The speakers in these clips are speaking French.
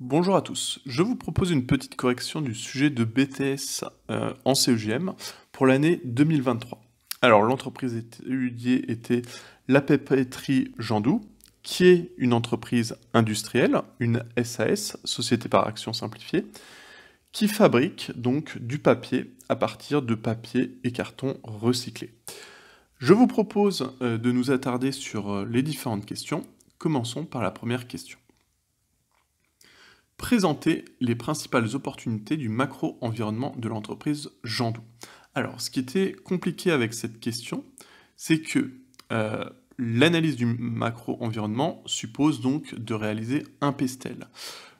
Bonjour à tous, je vous propose une petite correction du sujet de BTS euh, en CEGM pour l'année 2023. Alors l'entreprise étudiée était la papeterie Jandou, qui est une entreprise industrielle, une SAS, Société par Action Simplifiée, qui fabrique donc du papier à partir de papier et carton recyclés. Je vous propose euh, de nous attarder sur euh, les différentes questions. Commençons par la première question présenter les principales opportunités du macro-environnement de l'entreprise Jandou. Alors, ce qui était compliqué avec cette question, c'est que euh, l'analyse du macro-environnement suppose donc de réaliser un pestel.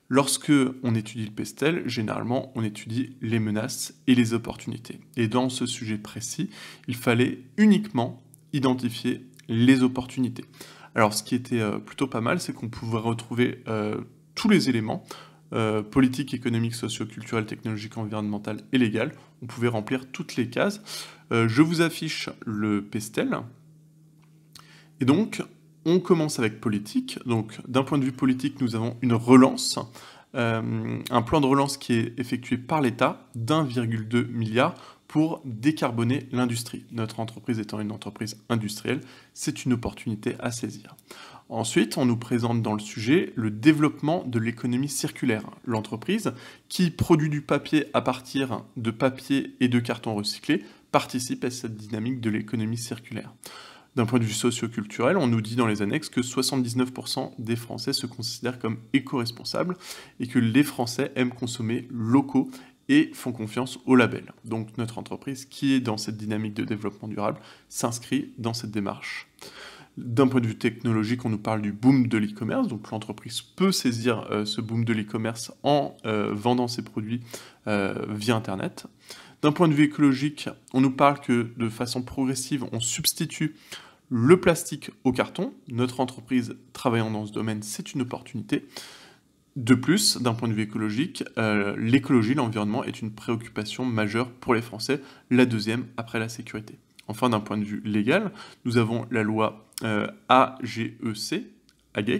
Lorsque on étudie le pestel, généralement on étudie les menaces et les opportunités. Et dans ce sujet précis, il fallait uniquement identifier les opportunités. Alors ce qui était euh, plutôt pas mal, c'est qu'on pouvait retrouver euh, tous les éléments euh, politique, économique, socio-culturelle, technologique, environnementale et légale. On pouvait remplir toutes les cases. Euh, je vous affiche le pestel. Et donc, on commence avec politique. Donc, d'un point de vue politique, nous avons une relance, euh, un plan de relance qui est effectué par l'État d'1,2 milliard pour décarboner l'industrie. Notre entreprise étant une entreprise industrielle, c'est une opportunité à saisir. Ensuite, on nous présente dans le sujet le développement de l'économie circulaire, l'entreprise qui produit du papier à partir de papier et de carton recyclés participe à cette dynamique de l'économie circulaire. D'un point de vue socioculturel, on nous dit dans les annexes que 79% des Français se considèrent comme éco-responsables et que les Français aiment consommer locaux et font confiance au label. Donc notre entreprise qui est dans cette dynamique de développement durable s'inscrit dans cette démarche. D'un point de vue technologique, on nous parle du boom de l'e-commerce, donc l'entreprise peut saisir euh, ce boom de l'e-commerce en euh, vendant ses produits euh, via Internet. D'un point de vue écologique, on nous parle que de façon progressive, on substitue le plastique au carton. Notre entreprise travaillant dans ce domaine, c'est une opportunité. De plus, d'un point de vue écologique, l'écologie, l'environnement est une préoccupation majeure pour les Français, la deuxième après la sécurité. Enfin, d'un point de vue légal, nous avons la loi euh, AGEC, e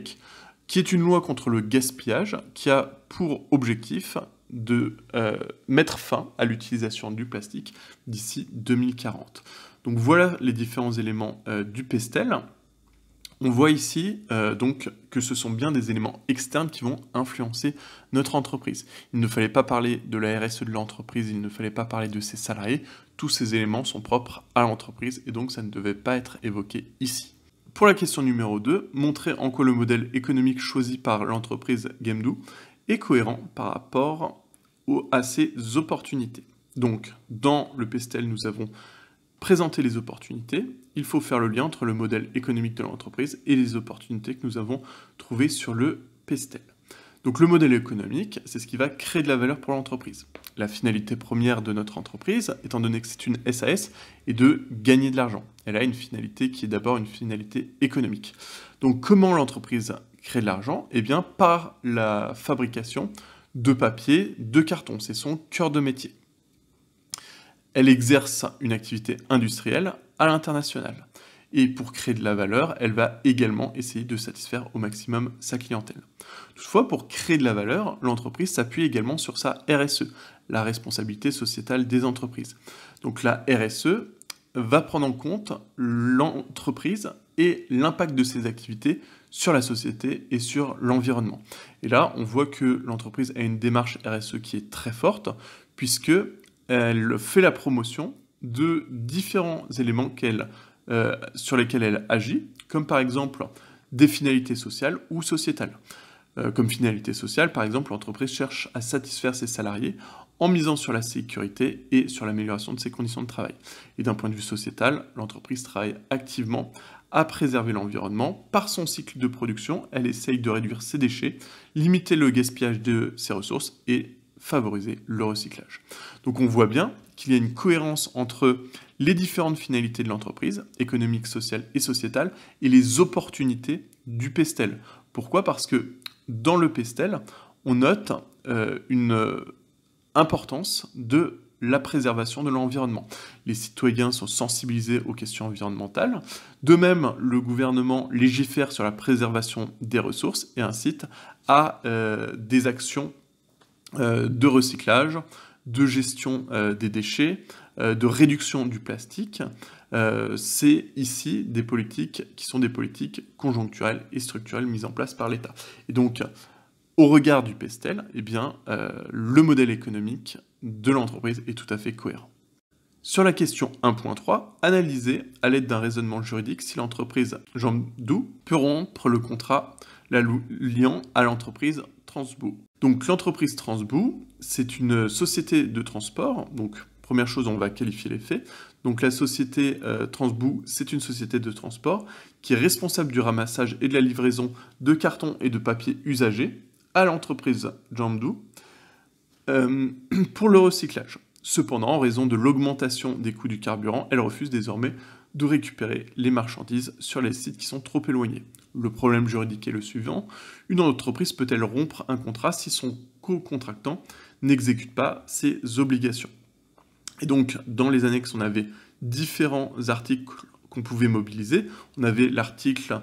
qui est une loi contre le gaspillage, qui a pour objectif de euh, mettre fin à l'utilisation du plastique d'ici 2040. Donc voilà les différents éléments euh, du PESTEL. On voit ici euh, donc que ce sont bien des éléments externes qui vont influencer notre entreprise. Il ne fallait pas parler de la RSE de l'entreprise, il ne fallait pas parler de ses salariés. Tous ces éléments sont propres à l'entreprise et donc ça ne devait pas être évoqué ici. Pour la question numéro 2, montrer en quoi le modèle économique choisi par l'entreprise GameDo est cohérent par rapport aux, à ses opportunités. Donc, dans le Pestel, nous avons présenter les opportunités, il faut faire le lien entre le modèle économique de l'entreprise et les opportunités que nous avons trouvées sur le PESTEL. Donc le modèle économique, c'est ce qui va créer de la valeur pour l'entreprise. La finalité première de notre entreprise, étant donné que c'est une SAS, est de gagner de l'argent. Elle a une finalité qui est d'abord une finalité économique. Donc comment l'entreprise crée de l'argent Eh bien par la fabrication de papier, de carton. C'est son cœur de métier elle exerce une activité industrielle à l'international. Et pour créer de la valeur, elle va également essayer de satisfaire au maximum sa clientèle. Toutefois, pour créer de la valeur, l'entreprise s'appuie également sur sa RSE, la responsabilité sociétale des entreprises. Donc la RSE va prendre en compte l'entreprise et l'impact de ses activités sur la société et sur l'environnement. Et là, on voit que l'entreprise a une démarche RSE qui est très forte, puisque elle fait la promotion de différents éléments euh, sur lesquels elle agit, comme par exemple des finalités sociales ou sociétales. Euh, comme finalité sociale, par exemple, l'entreprise cherche à satisfaire ses salariés en misant sur la sécurité et sur l'amélioration de ses conditions de travail. Et d'un point de vue sociétal, l'entreprise travaille activement à préserver l'environnement. Par son cycle de production, elle essaye de réduire ses déchets, limiter le gaspillage de ses ressources et favoriser le recyclage. Donc on voit bien qu'il y a une cohérence entre les différentes finalités de l'entreprise, économique, sociale et sociétale, et les opportunités du pestel. Pourquoi Parce que dans le pestel, on note euh, une importance de la préservation de l'environnement. Les citoyens sont sensibilisés aux questions environnementales. De même, le gouvernement légifère sur la préservation des ressources et incite à euh, des actions euh, de recyclage, de gestion euh, des déchets, euh, de réduction du plastique. c'est ici des politiques qui sont des politiques conjoncturelles et structurelles mises en place par l'État. Et donc, au regard du PESTEL, eh bien, le modèle économique de l'entreprise est tout à fait cohérent. Sur la question 1.3, analyser à l'aide d'un raisonnement juridique si l'entreprise Jean Doux peut rompre le contrat liant à l'entreprise donc l'entreprise Transbou, c'est une société de transport. Donc première chose, on va qualifier les faits. Donc la société euh, Transbou, c'est une société de transport qui est responsable du ramassage et de la livraison de cartons et de papier usagés à l'entreprise Jambdou euh, pour le recyclage. Cependant, en raison de l'augmentation des coûts du carburant, elle refuse désormais de récupérer les marchandises sur les sites qui sont trop éloignés. Le problème juridique est le suivant. Une entreprise peut-elle rompre un contrat si son co-contractant n'exécute pas ses obligations Et donc, dans les annexes, on avait différents articles qu'on pouvait mobiliser. On avait l'article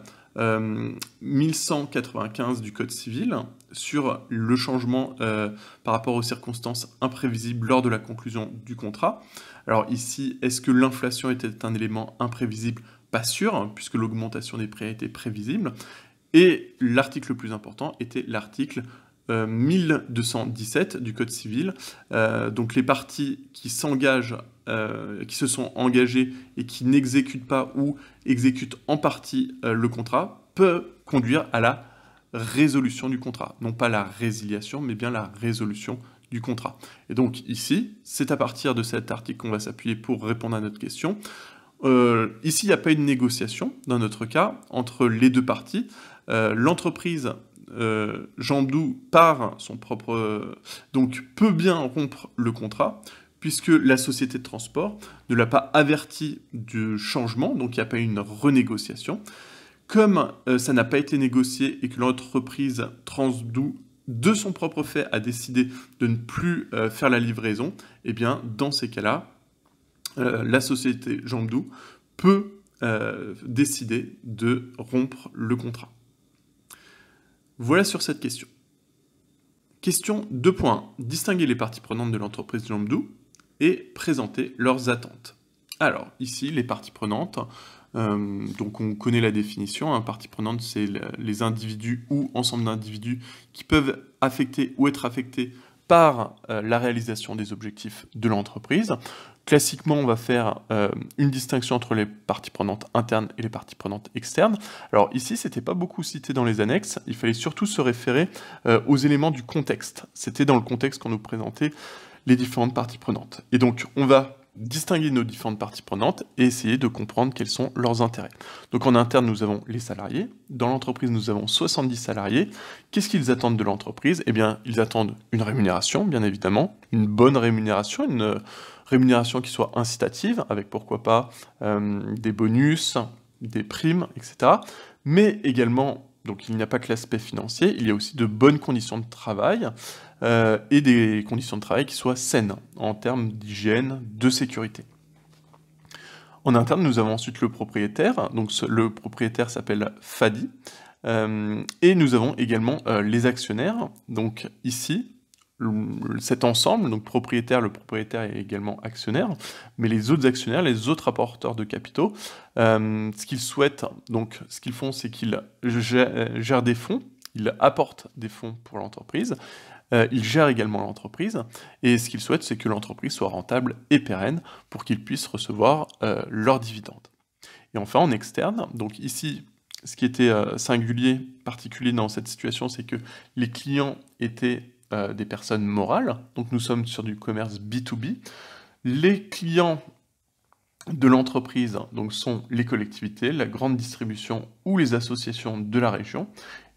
1195 euh, du Code civil sur le changement euh, par rapport aux circonstances imprévisibles lors de la conclusion du contrat. Alors ici, est-ce que l'inflation était un élément imprévisible Pas sûr, hein, puisque l'augmentation des prix était prévisible. Et l'article le plus important était l'article 1217 euh, du Code civil. Euh, donc les parties qui s'engagent, euh, qui se sont engagées et qui n'exécutent pas ou exécutent en partie le contrat peuvent conduire à la résolution du contrat. Non pas la résiliation, mais bien la résolution du contrat. Et donc ici, c'est à partir de cet article qu'on va s'appuyer pour répondre à notre question. ici, il n'y a pas une négociation, dans notre cas, entre les deux parties. l'entreprise euh, Jean par son propre... Euh, donc peut bien rompre le contrat, puisque la société de transport ne l'a pas averti du changement, donc il n'y a pas eu une renégociation. Comme euh, ça n'a pas été négocié et que l'entreprise Transdou de son propre fait a décidé de ne plus faire la livraison, eh bien dans ces cas-là, la société Jambdou peut décider de rompre le contrat. Voilà sur cette question. Question 2.1. Distinguer les parties prenantes de l'entreprise doux et présenter leurs attentes. Alors, ici, les parties prenantes, euh, donc on connaît la définition, hein. partie prenante, c'est les individus ou ensemble d'individus qui peuvent affecter ou être affectés par euh, la réalisation des objectifs de l'entreprise. Classiquement, on va faire euh, une distinction entre les parties prenantes internes et les parties prenantes externes. Alors ici, c'était pas beaucoup cité dans les annexes, il fallait surtout se référer euh, aux éléments du contexte. C'était dans le contexte qu'on nous présentait les différentes parties prenantes. Et donc, on va distinguer nos différentes parties prenantes et essayer de comprendre quels sont leurs intérêts. Donc en interne, nous avons les salariés. Dans l'entreprise, nous avons 70 salariés. Qu'est-ce qu'ils attendent de l'entreprise Eh bien, ils attendent une rémunération, bien évidemment, une bonne rémunération, une rémunération qui soit incitative, avec pourquoi pas euh, des bonus, des primes, etc. Mais également, donc il n'y a pas que l'aspect financier, il y a aussi de bonnes conditions de travail, euh, et des conditions de travail qui soient saines en termes d'hygiène, de sécurité. En interne, nous avons ensuite le propriétaire. Donc le propriétaire s'appelle Fadi. Euh, et nous avons également euh, les actionnaires. Donc ici, cet ensemble, donc propriétaire, le propriétaire est également actionnaire, mais les autres actionnaires, les autres apporteurs de capitaux, ce qu'ils souhaitent, donc ce qu'ils font, c'est qu'ils gèrent des fonds, ils apportent des fonds pour l'entreprise, euh, il gère également l'entreprise, et ce qu'il souhaite, c'est que l'entreprise soit rentable et pérenne pour qu'ils puissent recevoir euh, leurs dividendes. Et enfin, en externe, donc ici, ce qui était euh, singulier, particulier dans cette situation, c'est que les clients étaient des personnes morales, donc nous sommes sur du commerce B2B. Les clients de l'entreprise donc sont les collectivités, la grande distribution ou les associations de la région.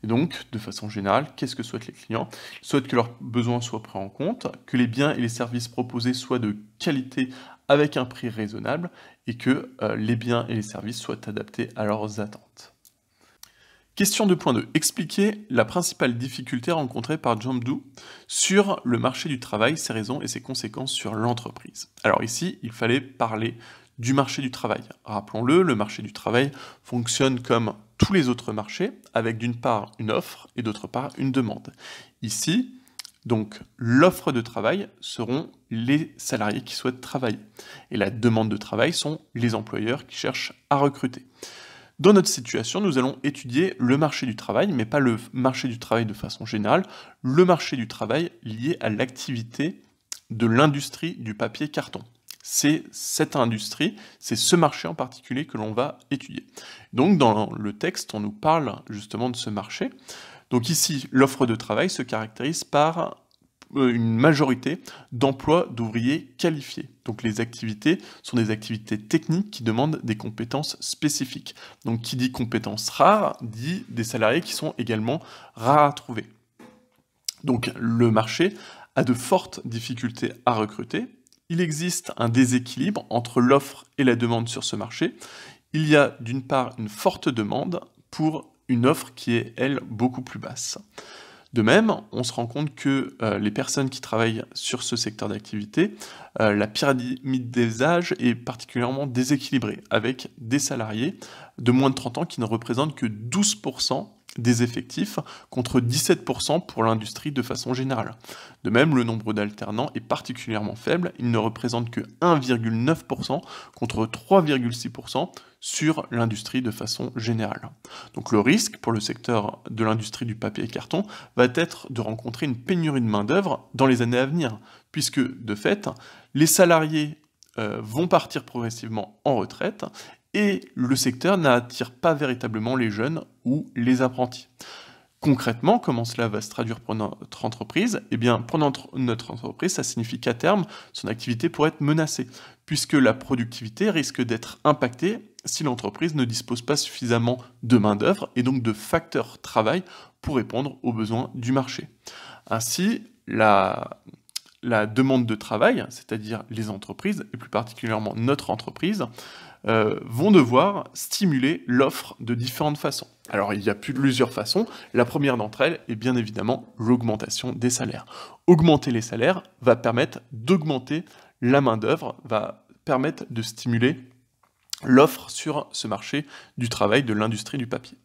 Et donc, de façon générale, qu'est-ce que souhaitent les clients Ils souhaitent que leurs besoins soient pris en compte, que les biens et les services proposés soient de qualité avec un prix raisonnable et que euh, les biens et les services soient adaptés à leurs attentes. Question 2.2. Expliquer la principale difficulté rencontrée par Jamdou sur le marché du travail, ses raisons et ses conséquences sur l'entreprise. Alors ici, il fallait parler du marché du travail. Rappelons-le, le marché du travail fonctionne comme tous les autres marchés, avec d'une part une offre et d'autre part une demande. Ici, donc l'offre de travail seront les salariés qui souhaitent travailler, et la demande de travail sont les employeurs qui cherchent à recruter. Dans notre situation, nous allons étudier le marché du travail, mais pas le marché du travail de façon générale, le marché du travail lié à l'activité de l'industrie du papier carton c'est cette industrie, c'est ce marché en particulier que l'on va étudier. Donc dans le texte, on nous parle justement de ce marché. Donc ici, l'offre de travail se caractérise par euh, une majorité d'emplois d'ouvriers qualifiés. Donc les activités sont des activités techniques qui demandent des compétences spécifiques. Donc qui dit compétences rares dit des salariés qui sont également rares à trouver. Donc le marché a de fortes difficultés à recruter il existe un déséquilibre entre l'offre et la demande sur ce marché. Il y a d'une part une forte demande pour une offre qui est, elle, beaucoup plus basse. De même, on se rend compte que euh, les personnes qui travaillent sur ce secteur d'activité, euh, la pyramide des âges est particulièrement déséquilibrée, avec des salariés de moins de 30 ans qui ne représentent que 12% des effectifs contre 17% pour l'industrie de façon générale. De même, le nombre d'alternants est particulièrement faible, il ne représente que 1,9% contre 3,6% sur l'industrie de façon générale. Donc le risque pour le secteur de l'industrie du papier et carton va être de rencontrer une pénurie de main-d'œuvre dans les années à venir, puisque de fait, les salariés euh, vont partir progressivement en retraite et le secteur n'attire pas véritablement les jeunes ou les apprentis. Concrètement, comment cela va se traduire pour notre entreprise Eh bien, pour notre entreprise, ça signifie qu'à terme, son activité pourrait être menacée, puisque la productivité risque d'être impactée si l'entreprise ne dispose pas suffisamment de main-d'œuvre et donc de facteurs travail pour répondre aux besoins du marché. Ainsi, la, la demande de travail, c'est-à-dire les entreprises, et plus particulièrement notre entreprise, euh, vont devoir stimuler l'offre de différentes façons. Alors il y a plusieurs façons. La première d'entre elles est bien évidemment l'augmentation des salaires. Augmenter les salaires va permettre d'augmenter la main-d'œuvre, va permettre de stimuler l'offre sur ce marché du travail de l'industrie du papier.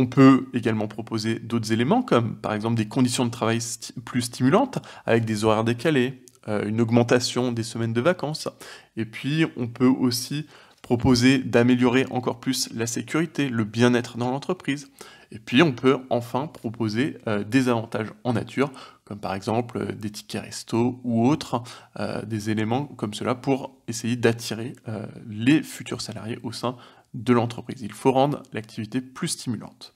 On peut également proposer d'autres éléments comme par exemple des conditions de travail plus stimulantes avec des horaires décalés, euh, une augmentation des semaines de vacances. Et puis on peut aussi proposer d'améliorer encore plus la sécurité, le bien-être dans l'entreprise. Et puis on peut enfin proposer euh, des avantages en nature, comme par exemple euh, des tickets resto ou autres, euh, des éléments comme cela pour essayer d'attirer les futurs salariés au sein de l'entreprise. Il faut rendre l'activité plus stimulante.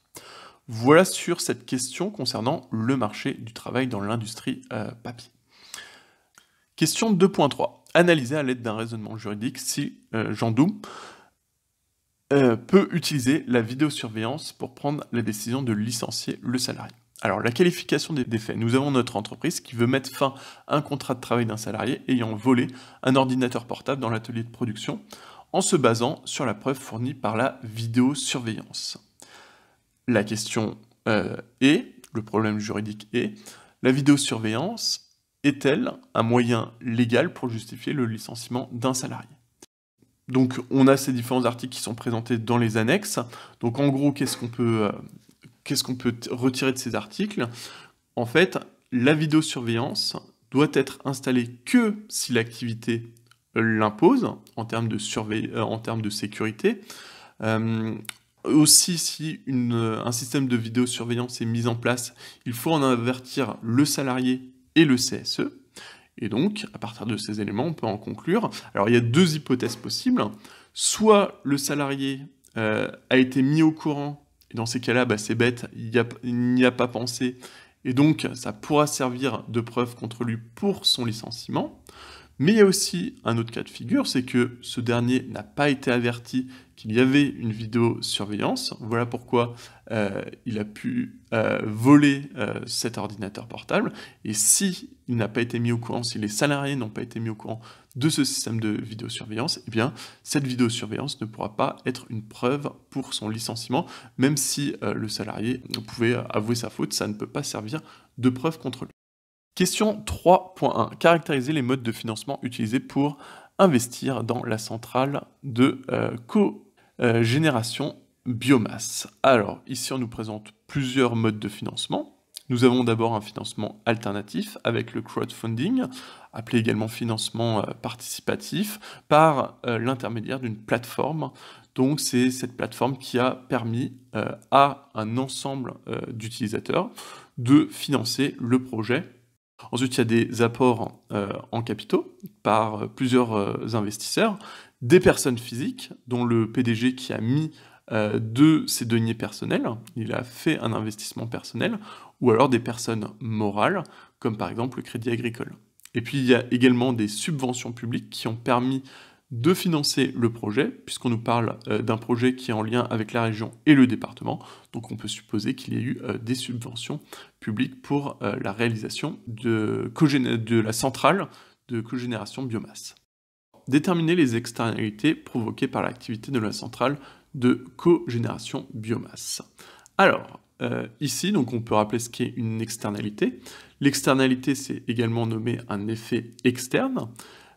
Voilà sur cette question concernant le marché du travail dans l'industrie papier. Question 2.3. Analyser à l'aide d'un raisonnement juridique si euh, Jean Doux euh, peut utiliser la vidéosurveillance pour prendre la décision de licencier le salarié. Alors, la qualification des, faits. Nous avons notre entreprise qui veut mettre fin à un contrat de travail d'un salarié ayant volé un ordinateur portable dans l'atelier de production en se basant sur la preuve fournie par la vidéosurveillance. La question euh, est, le problème juridique est, la vidéosurveillance est-elle un moyen légal pour justifier le licenciement d'un salarié Donc on a ces différents articles qui sont présentés dans les annexes. Donc en gros, qu'est-ce qu'on peut, euh, qu'est-ce qu'on peut retirer de ces articles En fait, la vidéosurveillance doit être installée que si l'activité euh, l'impose en termes de, euh, en de sécurité. aussi, si un système de vidéosurveillance est mis en place, il faut en avertir le salarié et le CSE. Et donc, à partir de ces éléments, on peut en conclure. Alors, il y a deux hypothèses possibles. Soit le salarié euh, a été mis au courant, et dans ces cas-là, bah, c'est bête, il n'y a, pas pensé, et donc ça pourra servir de preuve contre lui pour son licenciement. Mais il y a aussi un autre cas de figure, c'est que ce dernier n'a pas été averti qu'il y avait une vidéosurveillance. Voilà pourquoi euh, il a pu euh, voler euh, cet ordinateur portable. Et si il n'a pas été mis au courant, si les salariés n'ont pas été mis au courant de ce système de vidéosurveillance, eh bien cette vidéosurveillance ne pourra pas être une preuve pour son licenciement, même si le salarié pouvait avouer sa faute, ça ne peut pas servir de preuve contre lui. Question 3.1. Caractériser les modes de financement utilisés pour investir dans la centrale de euh, co-génération euh, biomasse. Alors, ici, on nous présente plusieurs modes de financement. Nous avons d'abord un financement alternatif avec le crowdfunding, appelé également financement euh, participatif, par l'intermédiaire d'une plateforme. Donc c'est cette plateforme qui a permis à un ensemble d'utilisateurs de financer le projet Ensuite, il y a des apports euh, en capitaux par euh, plusieurs euh, investisseurs, des personnes physiques, dont le PDG qui a mis de ses deniers personnels, il a fait un investissement personnel, ou alors des personnes morales, comme par exemple le Crédit Agricole. Et puis il y a également des subventions publiques qui ont permis de financer le projet, puisqu'on nous parle euh, d'un projet qui est en lien avec la région et le département, donc on peut supposer qu'il y a eu euh, des subventions publiques pour euh, la réalisation de, la centrale de cogénération biomasse. Déterminer les externalités provoquées par l'activité de la centrale de cogénération biomasse. Alors, ici, donc on peut rappeler ce qu'est une externalité. L'externalité, c'est également nommé un effet externe.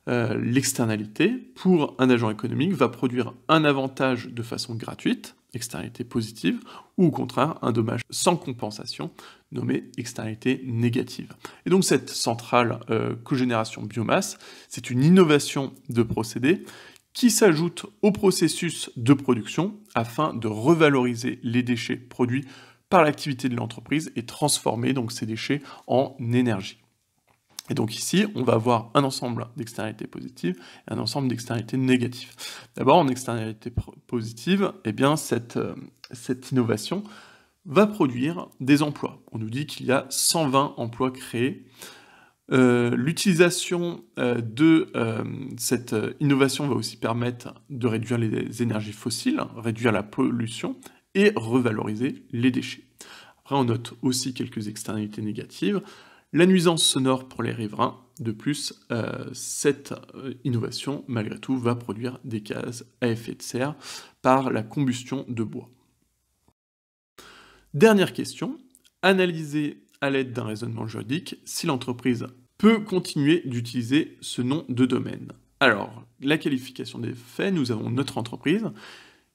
Euh, l'externalité, pour un agent économique, va produire un avantage de façon gratuite, externalité positive, ou au contraire un dommage sans compensation, nommé externalité négative. Et donc cette centrale euh, cogénération biomasse, c'est une innovation de procédé qui s'ajoute au processus de production afin de revaloriser les déchets produits par l'activité de l'entreprise et transformer donc ces déchets en énergie. Et donc ici, on va avoir un ensemble d'externalités positives et un ensemble d'externalités négatives. D'abord, en externalité positive, eh bien, euh, cette, innovation va produire des emplois. On nous dit qu'il y a 120 emplois créés. Euh, l'utilisation euh, de cette innovation va aussi permettre de réduire les énergies fossiles, réduire la pollution et revaloriser les déchets. Après, on note aussi quelques externalités négatives. La nuisance sonore pour les riverains, de plus, euh, cette euh, innovation, malgré tout, va produire des cases à effet de serre par la combustion de bois. Dernière question, analyser à l'aide d'un raisonnement juridique si l'entreprise peut continuer d'utiliser ce nom de domaine. Alors, la qualification des faits, nous avons notre entreprise,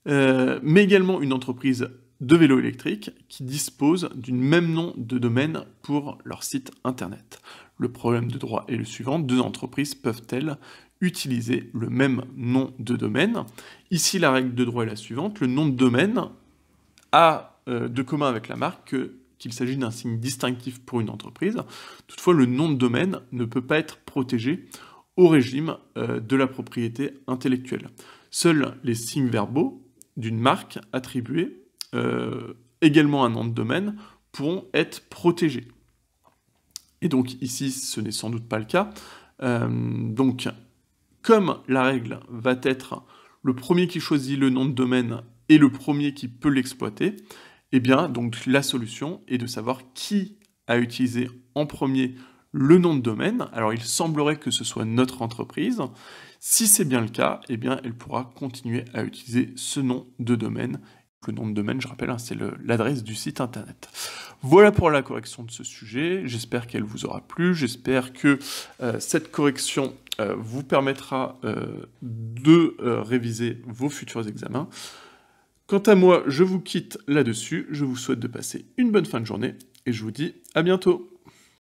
euh, mais également une entreprise deux vélos électriques qui disposent du même nom de domaine pour leur site internet. Le problème de droit est le suivant, deux entreprises peuvent-elles utiliser le même nom de domaine Ici, la règle de droit est la suivante, le nom de domaine a euh, de commun avec la marque qu'il s'agit d'un signe distinctif pour une entreprise. Toutefois, le nom de domaine ne peut pas être protégé au régime euh, de la propriété intellectuelle. Seuls les signes verbaux d'une marque attribuée euh, également un nom de domaine, pourront être protégés. Et donc ici, ce n'est sans doute pas le cas. Euh, donc, comme la règle va être le premier qui choisit le nom de domaine et le premier qui peut l'exploiter, eh bien, donc la solution est de savoir qui a utilisé en premier le nom de domaine. Alors, il semblerait que ce soit notre entreprise. Si c'est bien le cas, eh bien, elle pourra continuer à utiliser ce nom de domaine le nom de domaine, je rappelle, hein, c'est l'adresse du site internet. Voilà pour la correction de ce sujet. J'espère qu'elle vous aura plu. J'espère que euh, cette correction euh, vous permettra euh, de réviser vos futurs examens. Quant à moi, je vous quitte là-dessus. Je vous souhaite de passer une bonne fin de journée et je vous dis à bientôt.